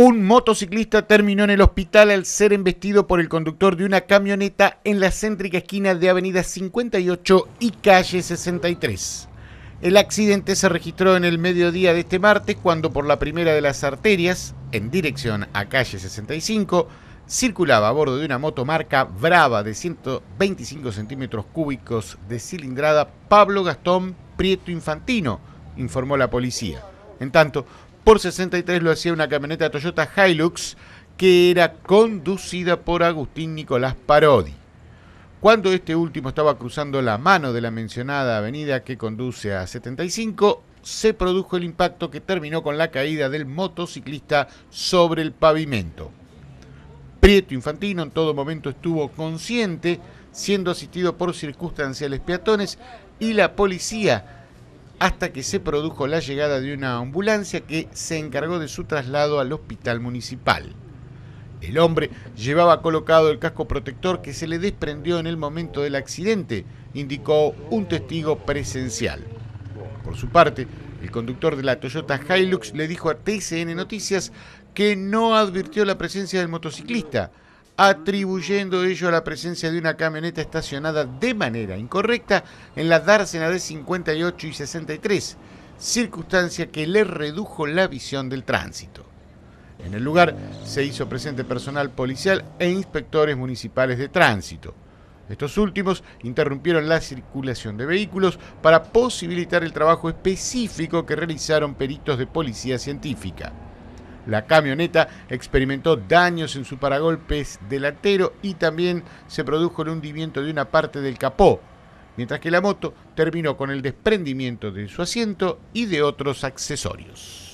Un motociclista terminó en el hospital al ser embestido por el conductor de una camioneta en la céntrica esquina de Avenida 58 y Calle 63. El accidente se registró en el mediodía de este martes cuando por la primera de las arterias, en dirección a Calle 65, circulaba a bordo de una moto marca Brava de 125 centímetros cúbicos de cilindrada Pablo Gastón Prieto Infantino, informó la policía. En tanto, por 63 lo hacía una camioneta Toyota Hilux que era conducida por Agustín Nicolás Parodi. Cuando este último estaba cruzando la mano de la mencionada avenida que conduce a 75, se produjo el impacto que terminó con la caída del motociclista sobre el pavimento. Prieto Infantino en todo momento estuvo consciente, siendo asistido por circunstanciales peatones y la policía hasta que se produjo la llegada de una ambulancia que se encargó de su traslado al hospital municipal. El hombre llevaba colocado el casco protector que se le desprendió en el momento del accidente, indicó un testigo presencial. Por su parte, el conductor de la Toyota Hilux le dijo a TCN Noticias que no advirtió la presencia del motociclista, atribuyendo ello a la presencia de una camioneta estacionada de manera incorrecta en la dársena de 58 y 63, circunstancia que le redujo la visión del tránsito. En el lugar se hizo presente personal policial e inspectores municipales de tránsito. Estos últimos interrumpieron la circulación de vehículos para posibilitar el trabajo específico que realizaron peritos de policía científica. La camioneta experimentó daños en su paragolpes delantero y también se produjo el hundimiento de una parte del capó, mientras que la moto terminó con el desprendimiento de su asiento y de otros accesorios.